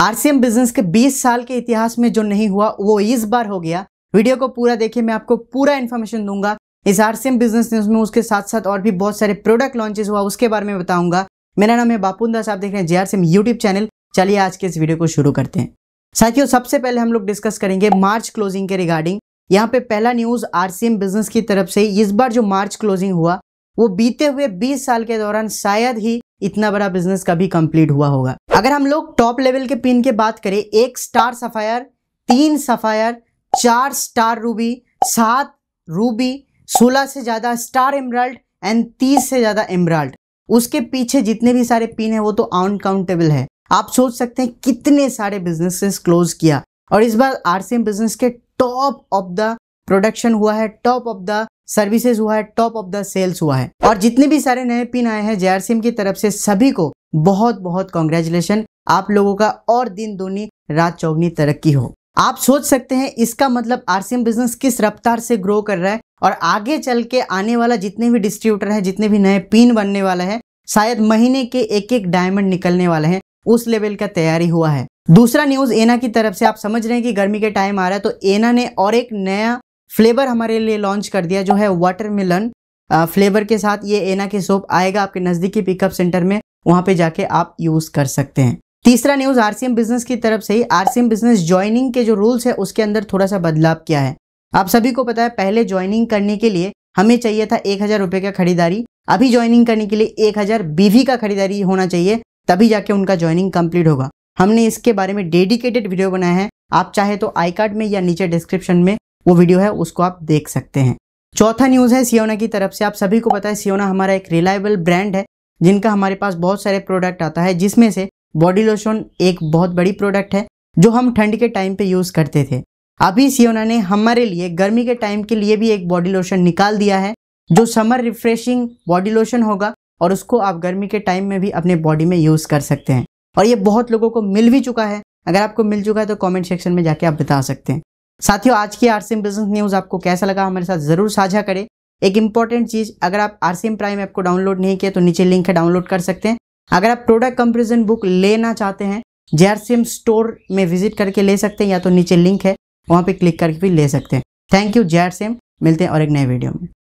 RCM business के 20 साल के इतिहास में जो नहीं हुआ वो इस बार हो गया वीडियो को पूरा देखिए मैं आपको पूरा इन्फॉर्मेशन दूंगा इस आरसीएम बिजनेस न्यूज में उसके साथ साथ और भी बहुत सारे प्रोडक्ट लॉन्चेस हुआ उसके बारे में बताऊंगा मेरा नाम है बापुन दास आप देख रहे हैं जेआरसीएम यूट्यूब चैनल चलिए आज के इस वीडियो को शुरू करते हैं साथियों सबसे पहले हम लोग डिस्कस करेंगे मार्च क्लोजिंग के रिगार्डिंग यहाँ पे पहला न्यूज आरसीएम बिजनेस की तरफ से इस बार जो मार्च क्लोजिंग हुआ वो बीते हुए 20 साल के दौरान शायद ही इतना बड़ा बिजनेस कभी कंप्लीट हुआ होगा अगर हम लोग टॉप लेवल के पिन की बात करें एक स्टार सफायर तीन सफायर चार स्टार रूबी सात रूबी सोलह से ज़्यादा स्टार एमराल्ड एंड तीस से ज़्यादा एमराल्ड उसके पीछे जितने भी सारे पिन है वो तो अनकाउंटेबल है आप सोच सकते हैं कितने सारे बिजनेसेस क्लोज किया और इस बार आरसीएम बिजनेस के टॉप ऑफ द प्रोडक्शन हुआ है टॉप ऑफ द सर्विसेज हुआ है टॉप ऑफ द सेल्स हुआ है और जितने भी सारे नए पिन आए हैं जेआर सिम की तरफ से सभी को बहुत बहुत कॉन्ग्रेचुलेशन आप लोगों का और दिन दोनी रात चौगनी तरक्की हो आप सोच सकते हैं इसका मतलब आरसीएम बिजनेस किस रफ्तार से ग्रो कर रहा है और आगे चल के आने वाला जितने भी डिस्ट्रीब्यूटर है जितने भी नए पिन बनने वाला है शायद महीने के एक एक डायमंड निकलने वाले हैं उस लेवल का तैयारी हुआ है दूसरा न्यूज एना की तरफ से आप समझ रहे हैं कि गर्मी के टाइम आ रहा है तो एना ने और एक नया फ्लेवर हमारे लिए लॉन्च कर दिया जो है वाटर मिलन फ्लेवर के साथ ये एना के सोप आएगा आपके नज़दीकी पिकअप सेंटर में वहाँ पे जाके आप यूज़ कर सकते हैं तीसरा न्यूज़ आरसीएम बिजनेस की तरफ से ही आरसीएम बिजनेस ज्वाइनिंग के जो रूल्स है उसके अंदर थोड़ा सा बदलाव किया है आप सभी को पता है पहले ज्वाइनिंग करने के लिए हमें चाहिए था एक हज़ार रुपए का खरीदारी अभी ज्वाइनिंग करने के लिए एक हज़ार बीवी का खरीदारी होना चाहिए तभी जाके उनका ज्वाइनिंग कंप्लीट होगा हमने इसके बारे में डेडिकेटेड वीडियो बनाया है आप चाहे तो आई कार्ड में या नीचे डिस्क्रिप्शन में वो वीडियो है उसको आप देख सकते हैं चौथा न्यूज़ है सियोना की तरफ से आप सभी को पता है सियोना हमारा एक रिलायबल ब्रांड है जिनका हमारे पास बहुत सारे प्रोडक्ट आता है जिसमें से बॉडी लोशन एक बहुत बड़ी प्रोडक्ट है जो हम ठंड के टाइम पे यूज़ करते थे अभी सियोना ने हमारे लिए गर्मी के टाइम के लिए भी एक बॉडी लोशन निकाल दिया है जो समर रिफ्रेशिंग बॉडी लोशन होगा और उसको आप गर्मी के टाइम में भी अपने बॉडी में यूज़ कर सकते हैं और ये बहुत लोगों को मिल भी चुका है अगर आपको मिल चुका है तो कमेंट सेक्शन में जाके आप बता सकते हैं साथियों आज की आरसीएम बिजनेस न्यूज़ आपको कैसा लगा हमारे साथ ज़रूर साझा करें एक इंपॉर्टेंट चीज़ अगर आप आरसीएम प्राइम ऐप को डाउनलोड नहीं किया तो नीचे लिंक है डाउनलोड कर सकते हैं अगर आप प्रोडक्ट कंपेरिजन बुक लेना चाहते हैं जे स्टोर में विजिट करके ले सकते हैं या तो नीचे लिंक है वहाँ पर क्लिक करके भी ले सकते हैं थैंक यू जे मिलते हैं और एक नए वीडियो में